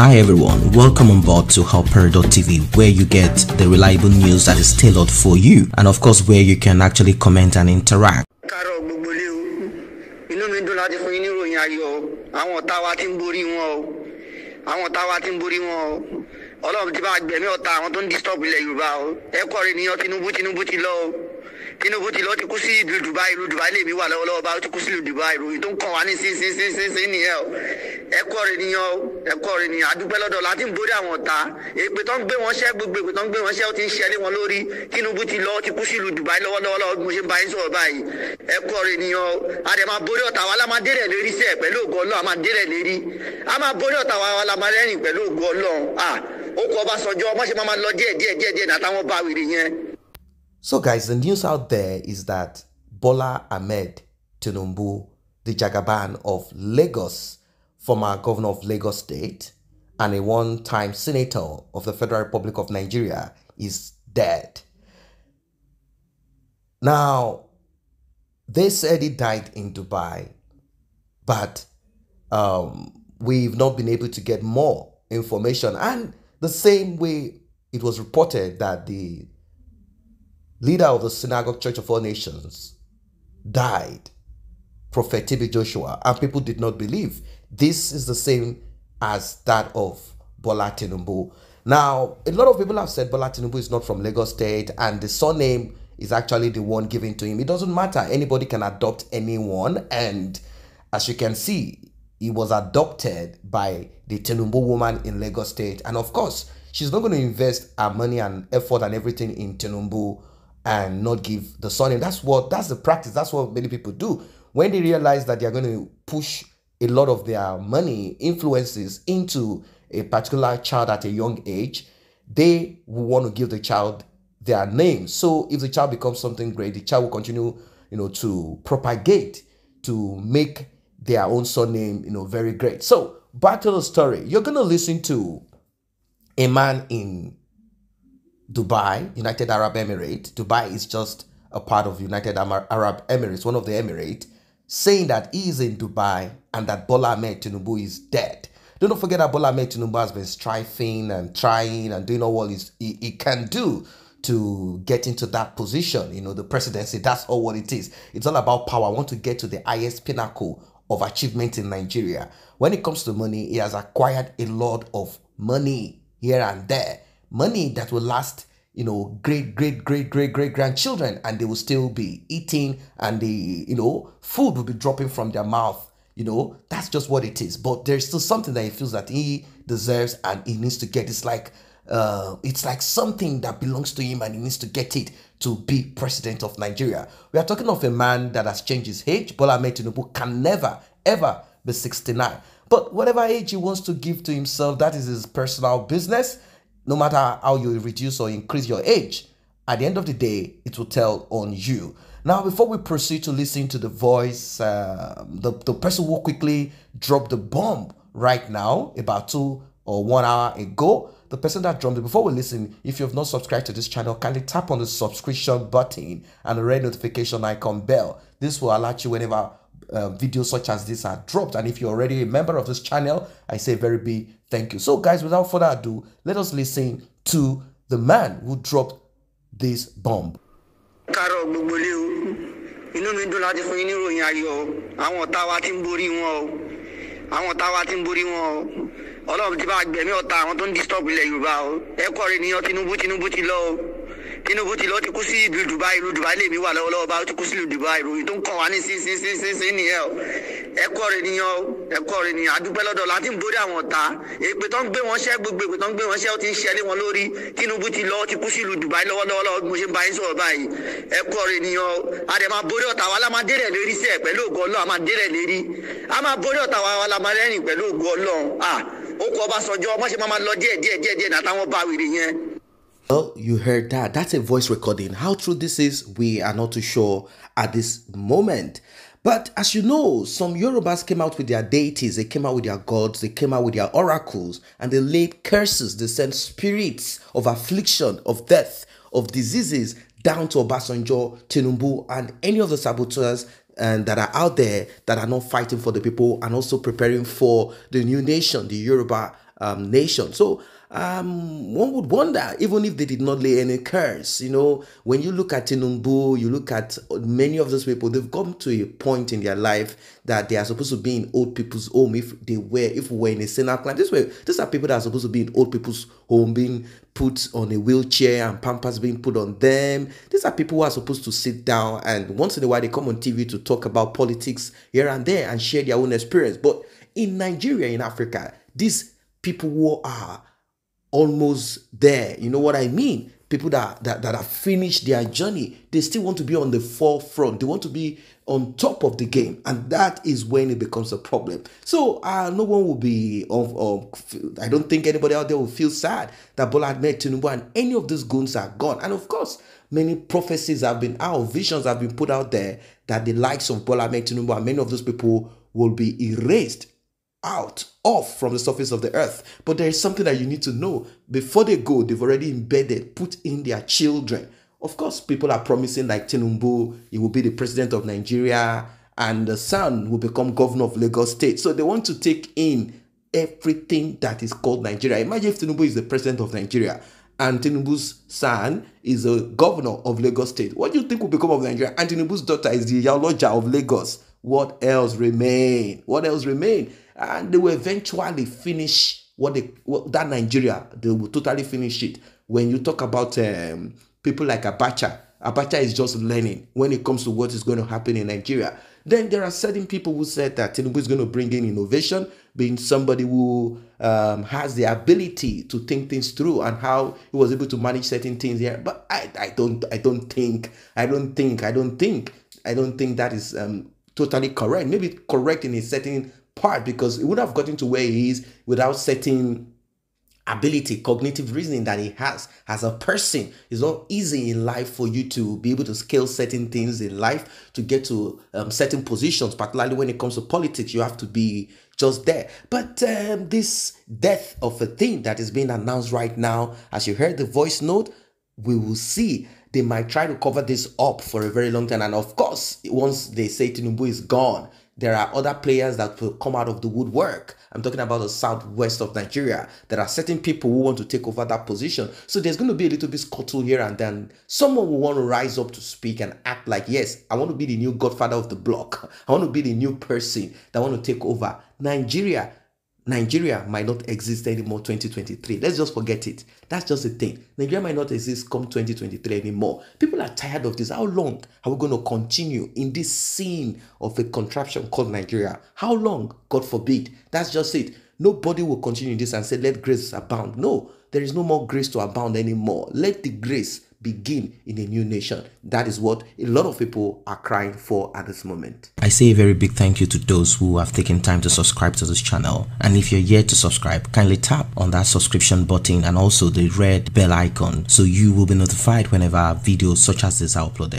Hi everyone, welcome on board to TV, where you get the reliable news that is tailored for you and of course where you can actually comment and interact. tinubu ti lọ ti kú sí ìlú dubai ìlú dubai ó ti kú sí ìlú dubai ìròyìn tó ń o ti ku si ilu dubai iroyin to n kan wa ni niyen o ẹ̀kọ́ rẹ̀ nìyẹn o ẹ̀kọ́ rẹ̀ nìyẹn àdúgbò lọ́dọ̀ láti ń borí àwọn ọ̀tá èpè tó ń gbé wọn ṣẹ́ gbogbo èpè tó ń gbé wọn ṣẹ́ ó ti ń ṣẹlẹ̀ wọn lórí Tinubu ti lọ ti kú sí ìlú Dubai lọ́wọ́lọ́wọ́ mo ṣe ń bá yín sọ̀rọ̀ báyìí ẹ̀kọ́ rẹ̀ nìyẹn o àdè máa borí ọ̀tá wa la máa dé lérí sẹ́ẹ̀ pẹ̀lú ògo Ọlọ́run a máa dé lérí a máa borí ọ̀tá wa la máa rẹ́rìn pẹ̀lú ògo Ọlọ́run ah ó kọ Ọbásanjọ́ wọ́n ṣe máa lọ díẹ̀ So guys, the news out there is that Bola Ahmed Tinubu, the Jagaban of Lagos, former governor of Lagos State, and a one time senator of the Federal Republic of Nigeria, is dead. Now, they said he died in Dubai, but um, we've not been able to get more information. And the same way it was reported that the leader of the Synagogue Church of All Nations died, Prophet T.B. Joshua, and people did not believe this is the same as that of Bola Tinubu. Now, a lot of people have said Bola Tinubu is not from Lagos State and the surname is actually the one given to him. It doesn't matter. Anybody can adopt anyone. And as you can see, he was adopted by the Tinubu woman in Lagos State. And of course, she's not going to invest her money and effort and everything in Tinubu and not give the surname. That's what that's the practice. That's what many people do. When they realize that they are going to push a lot of their money influences into a particular child at a young age, they will want to give the child their name. So if the child becomes something great, the child will continue, you know, to propagate to make their own surname, you know, very great. So back to the story. You're gonna listen to a man in Dubai, United Arab Emirates. Dubai is just a part of United Arab Emirates, one of the Emirates saying that he is in Dubai and that Bola Ahmed Tinubu is dead. Don't forget that Bola Ahmed Tinubu has been striving and trying and doing all he, he can do to get into that position, you know, the presidency. That's all what it is. It's all about power. I want to get to the highest pinnacle of achievement in Nigeria. When it comes to money, he has acquired a lot of money here and there. Money that will last you know, great, great, great, great, great grandchildren, and they will still be eating, and the you know, food will be dropping from their mouth. You know, that's just what it is. But there's still something that he feels that he deserves and he needs to get. It's like uh, it's like something that belongs to him and he needs to get it to be president of Nigeria. We are talking of a man that has changed his age. Bola Ahmed can never, ever be 69. But whatever age he wants to give to himself, that is his personal business no matter how you reduce or increase your age, at the end of the day, it will tell on you. Now, before we proceed to listen to the voice, uh, the, the person will quickly drop the bomb right now, about two or one hour ago, the person that dropped it, before we listen, if you have not subscribed to this channel, kindly tap on the subscription button and the red notification icon bell. This will alert you whenever Uh, videos such as this are dropped. And if you're already a member of this channel, I say very big thank you. So, guys, without further ado, let us listen to the man who dropped this bomb. inú mi dùn láti fún yín níròyìn ayọ̀ àwọn ọ̀tá wa ti ń borí wọn o àwọn ọ̀tá wa ti ń borí wọn o ọlọ́run ti bá gbẹ̀mí ọ̀tá àwọn tó ń disturb ilẹ̀ yorùbá o ẹ kọ́ ni yan Tinubu Tinubu ti lọ o. Tinubu ti lọ ti kú sí ìlú Dubai ìlú Dubai lèmi wà lọ́wọ́lọ́wọ́ bá ti kú sí ìlú Dubai ìròyìn tó ń kàn wá ní sínsínsínsín nìyẹn o ẹkọ rẹ nìyẹn o ẹkọ rẹ nìyẹn àdúpẹ́ lọ́dọ̀ láti ń borí àwọn ọ̀tá èpè tó ń gbé wọn ṣẹ́ gbogbo èpè tó ń gbé wọn ṣẹ́ ó ti ń ṣẹlé wọn lórí Tinubu ti lọ ti kú sí ìlú Dubai lọ́wọ́lọ́wọ́ mo ṣe ń bá yín sọ̀rọ̀ báyìí ẹkọ rẹ nìyẹn o àdẹ máa borí ọ̀tá wa la máa dé rẹ̀ lérí sẹ́ẹ̀ pẹ̀lú ògo Ọlọ́run a máa dé rẹ̀ lérí a máa borí ọ̀tá wa la máa rẹ́rìn Well, you heard that. That's a voice recording. How true this is, we are not too sure at this moment. But as you know, some Yorubas came out with their deities, they came out with their gods, they came out with their oracles, and they laid curses, they sent spirits of affliction, of death, of diseases down to Obasanjo, Tinubu, and any of the saboteurs and uh, that are out there that are not fighting for the people and also preparing for the new nation, the Yoruba um, nation. So um, one would wonder, even if they did not lay any curse, you know, when you look at Tinubu, you look at many of those people, they've come to a point in their life that they are supposed to be in old people's home if they were, if we were in a senior class, This way, these are people that are supposed to be in old people's home, being put on a wheelchair and pampers being put on them. These are people who are supposed to sit down and once in a while they come on TV to talk about politics here and there and share their own experience. But in Nigeria, in Africa, these people who are almost there. You know what I mean? People that, that, that have finished their journey, they still want to be on the forefront. They want to be on top of the game. And that is when it becomes a problem. So uh, no one will be, of, of, I don't think anybody out there will feel sad that Bola Ahmed Tinubu and any of these goons are gone. And of course, many prophecies have been out, visions have been put out there that the likes of Bola Ahmed Tinubu and many of those people will be erased out off from the surface of the earth. But there is something that you need to know. Before they go, they've already embedded, put in their children. Of course, people are promising like Tinubu, he will be the president of Nigeria, and the son will become governor of Lagos State. So they want to take in everything that is called Nigeria. Imagine if Tinubu is the president of Nigeria and Tinubu's son is a governor of Lagos State. What do you think will become of Nigeria? And Tinubu's daughter is the Yaloja of Lagos. What else remain? What else remain? and they will eventually finish what they well, that Nigeria they will totally finish it. When you talk about um, people like Abacha, Abacha is just learning when it comes to what is going to happen in Nigeria. Then there are certain people who said that Tinubu is going to bring in innovation, being somebody who um, has the ability to think things through and how he was able to manage certain things here. But I, I don't, I don't think, I don't think, I don't think, I don't think that is um, totally correct. Maybe correct in a certain part because he would have gotten to where he is without certain ability, cognitive reasoning that he has as a person. It's not easy in life for you to be able to scale certain things in life to get to um, certain positions, particularly when it comes to politics. You have to be just there. But um, this death of a thing that is being announced right now, as you heard the voice note, we will see. They might try to cover this up for a very long time. And of course, once they say Tinubu is gone, there are other players that will come out of the woodwork. I'm talking about the southwest of Nigeria. There are certain people who want to take over that position. So there's going to be a little bit scuttle here and then. Someone will want to rise up to speak and act like, yes, I want to be the new godfather of the block. I want to be the new person that want to take over Nigeria. Nigeria might not exist anymore 2023. Let's just forget it. That's just the thing. Nigeria might not exist come 2023 anymore. People are tired of this. How long are we going to continue in this scene of a contraption called Nigeria? How long? God forbid. That's just it. Nobody will continue this and say, let grace abound. No, there is no more grace to abound anymore. Let the grace begin in a new nation. That is what a lot of people are crying for at this moment. I say a very big thank you to those who have taken time to subscribe to this channel. And if you're yet to subscribe, kindly tap on that subscription button and also the red bell icon so you will be notified whenever videos such as this are uploaded.